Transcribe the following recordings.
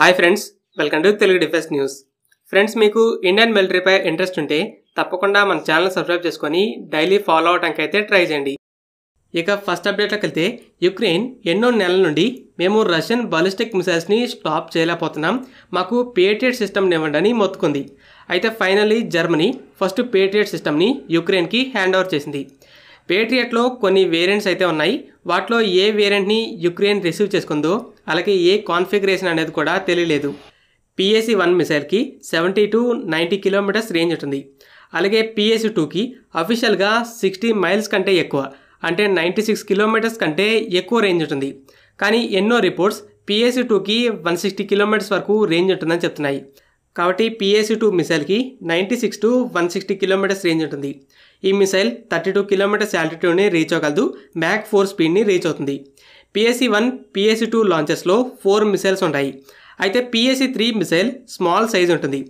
hi friends welcome to Telugu defence news friends మీకు Indian మిలిటరీపై interest ఉంటే తప్పకుండా మన ఛానల్ సబ్స్క్రైబ్ చేసుకొని డైలీ ఫాలో అవడానికి అయితే ట్రై చేయండి ఇక ఫస్ట్ అప్డేట్లోకి వెళ్తే యుక్రెయిన్ ఎన్నో నెలల నుండి మేము రష్యన్ బాలిస్టిక్ మిసైల్స్ని స్టాప్ చేయలేకపోతున్నాం మాకు పేట్రియట్ సిస్టమ్ని ఇవ్వండి మొత్తుకుంది అయితే ఫైనల్లీ జర్మనీ ఫస్ట్ పేట్రియట్ సిస్టమ్ని యుక్రెయిన్కి హ్యాండ్ ఓవర్ చేసింది పేట్రియట్లో కొన్ని వేరియంట్స్ అయితే ఉన్నాయి వాటిలో ఏ వేరియంట్ని యుక్రెయిన్ రిసీవ్ చేసుకుందో అలాగే ఏ కాన్ఫిగరేషన్ అనేది కూడా తెలియలేదు పిఎస్సి వన్ మిసైల్కి seventy two ninety kilometres range ఉంటుంది అలాగే పిఎస్సి టూకి అఫీషియల్గా సిక్స్టీ మైల్స్ కంటే ఎక్కువ అంటే నైంటీ సిక్స్ కిలోమీటర్స్ కంటే ఎక్కువ రేంజ్ ఉంటుంది కానీ ఎన్నో రిపోర్ట్స్ పిఎస్సి టూకి వన్ సిక్స్టీ కిలోమీటర్స్ వరకు రేంజ్ ఉంటుందని చెప్తున్నాయి కాబట్టి పిఎస్సి టూ మిసైల్కి ninety six to one sixty kilometres range ఉంటుంది ఈ మిసైల్ థర్టీ టూ కిలోమీటర్స్ ఆల్టిట్యూడ్ని రీచ్ అవ్వగలదు మ్యాక్ ఫోర్ స్పీడ్ని రీచ్ అవుతుంది పిఎస్సి వన్ పిఎస్సి టూ లాంచెస్లో ఫోర్ మిసైల్స్ ఉంటాయి అయితే PSC three missile small size ఉంటుంది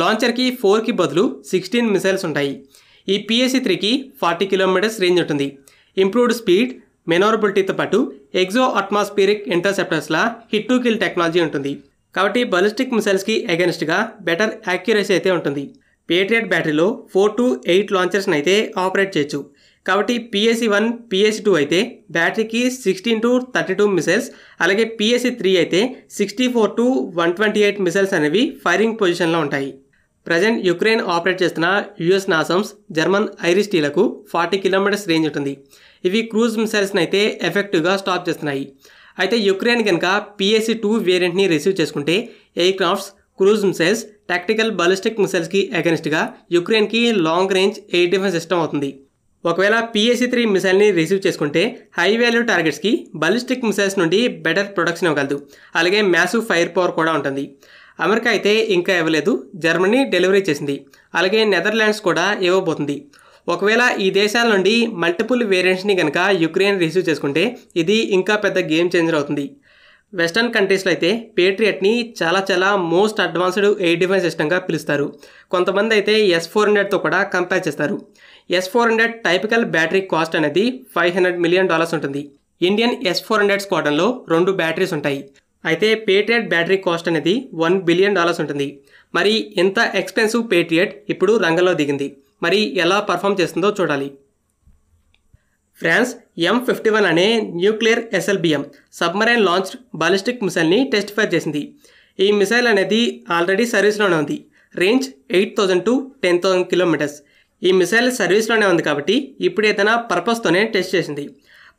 లాంచర్కి ఫోర్కి బదులు సిక్స్టీన్ మిసైల్స్ ఉంటాయి ఈ పిఎస్సి త్రీకి ఫార్టీ కిలోమీటర్స్ రేంజ్ ఉంటుంది ఇంప్రూవ్డ్ స్పీడ్ మెనోరబిలిటీతో పాటు ఎగ్జో అట్మాస్ఫిరిక్ ఇంటర్సెప్టర్స్లా హిట్ టు కిల్ టెక్నాలజీ ఉంటుంది కాబట్టి బలిస్టిక్ మిసైల్స్కి అగెన్స్ట్గా బెటర్ యాక్యురసీ అయితే ఉంటుంది పేట్రియట్ బ్యాటరీలో ఫోర్ టు ఎయిట్ లాంచర్స్ని అయితే ఆపరేట్ చేయొచ్చు కాబట్టి పిఎస్సి వన్ పిఎస్సి టూ అయితే బ్యాటరీకి sixteen to thirty two missiles అలాగే పిఎస్సి త్రీ e అయితే sixty four to one twenty eight missiles అనేవి ఫైరింగ్ పొజిషన్లో ఉంటాయి ప్రజెంట్ యుక్రెయిన్ ఆపరేట్ చేస్తున్న యుఎస్ నాసమ్స్ జర్మన్ ఐరిస్ టీలకు ఫార్టీ కిలోమీటర్స్ రేంజ్ ఉంటుంది ఇవి క్రూజ్ మిసైల్స్ని అయితే ఎఫెక్టివ్గా స్టాప్ చేస్తున్నాయి అయితే యుక్రెయిన్ కనుక పిఎస్సి టూ వేరియంట్ని రిసీవ్ చేసుకుంటే crafts cruise missiles tactical ballistic మిసైల్స్కి అగెన్స్ట్గా యుక్రెయిన్కి long range air defence system అవుతుంది ఒకవేళ పిఎస్సి త్రీ మిసైల్ని రిసీవ్ చేసుకుంటే హై వాల్యూ టార్గెట్స్కి బలిస్టిక్ మిసైల్స్ నుండి బెటర్ ప్రొడక్షన్ ఇవ్వగలదు అలాగే మ్యాసివ్ ఫైర్ పవర్ కూడా ఉంటుంది అమెరికా అయితే ఇంకా ఇవ్వలేదు జర్మనీ డెలివరీ చేసింది అలాగే నెదర్లాండ్స్ కూడా ఇవ్వబోతుంది ఒకవేళ ఈ దేశాల నుండి మల్టిపుల్ వేరియంట్స్ని కనుక యుక్రెయిన్ రిసీవ్ చేసుకుంటే ఇది ఇంకా పెద్ద గేమ్ చేంజర్ అవుతుంది వెస్టర్న్ కంట్రీస్లో అయితే పేట్రియట్ని చాలా చాలా మోస్ట్ అడ్వాన్స్డ్ ఎయిర్ డిఫెన్స్ సిస్టమ్గా పిలుస్తారు కొంతమంది అయితే ఎస్ ఫోర్ హండ్రెడ్తో కూడా కంపేర్ చేస్తారు S four hundred typical battery cost అనేది ఫైవ్ హండ్రెడ్ మిలియన్ డాలర్స్ ఉంటుంది ఇండియన్ ఎస్ ఫోర్ హండ్రెడ్ స్క్వాడన్లో రెండు బ్యాటరీస్ ఉంటాయి అయితే పేట్రియట్ బ్యాటరీ కాస్ట్ అనేది వన్ బిలియన్ డాలర్స్ ఉంటుంది మరి ఎంత ఎక్స్పెన్సివ్ పేట్రియట్ ఇప్పుడు రంగంలో దిగింది మరి ఎలా పర్ఫామ్ చేస్తుందో చూడాలి ఫ్రాన్స్ ఎం ఫిఫ్టీ వన్ అనే nuclear SLBM submarine launched ballistic మిసైల్ని టెస్ట్ ఫైర్ చేసింది ఈ మిసైల్ అనేది ఆల్రెడీ సర్వీస్లోనే ఉంది range eight thousand to ten thousand kilometres ఈ మిసైల్ సర్వీస్లోనే ఉంది కాబట్టి ఇప్పుడు ఏదైనా పర్పస్తోనే టెస్ట్ చేసింది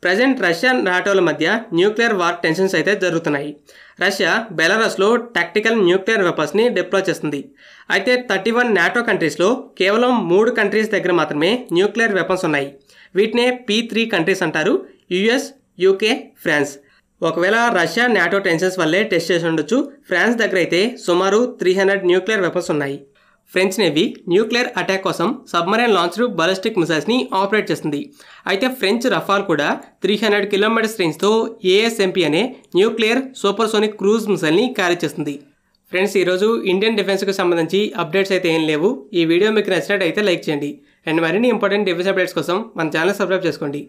ప్రజెంట్ రష్యా నాటోల మధ్య న్యూక్లియర్ వార్ టెన్షన్స్ అయితే జరుగుతున్నాయి రష్యా బెలారస్లో టాక్టికల్ న్యూక్లియర్ వెపన్స్ని డిప్లాయ్ చేస్తుంది అయితే థర్టీ వన్ నాటో కంట్రీస్లో కేవలం మూడు కంట్రీస్ దగ్గర మాత్రమే న్యూక్లియర్ వెపన్స్ ఉన్నాయి వీటినే పీ త్రీ కంట్రీస్ అంటారు యుఎస్ యూకే ఫ్రాన్స్ ఒకవేళ రష్యా నాటో టెన్షన్స్ వల్లే టెస్ట్ చేసి ఉండొచ్చు ఫ్రాన్స్ దగ్గర అయితే సుమారు త్రీ హండ్రెడ్ న్యూక్లియర్ వెపన్స్ ఉన్నాయి ఫ్రెంచ్ నేవీ న్యూక్లియర్ అటాక్ కోసం సబ్మరైన్ లాంచ్డ్ బాలిస్టిక్ మిసైల్స్ని ఆపరేట్ చేస్తుంది అయితే ఫ్రెంచ్ రఫాల్ కూడా త్రీ హండ్రెడ్ కిలోమీటర్స్ రేంజ్తో ఏఎస్ఎంపీ అనే న్యూక్లియర్ సూపర్సోనిక్ క్రూజ్ మిసైల్ని క్యారీ చేస్తుంది ఫ్రెండ్స్ ఈరోజు ఇండియన్ డిఫెన్స్కి సంబంధించి అప్డేట్స్ అయితే ఏం లేవు ఈ వీడియో మీకు అయితే లైక్ చేయండి అండ్ మరిన్ని ఇంపార్టెంట్ డిఫెన్స్ అప్డేట్స్ కోసం మన ఛానల్ సబ్స్క్రైబ్ చేసుకోండి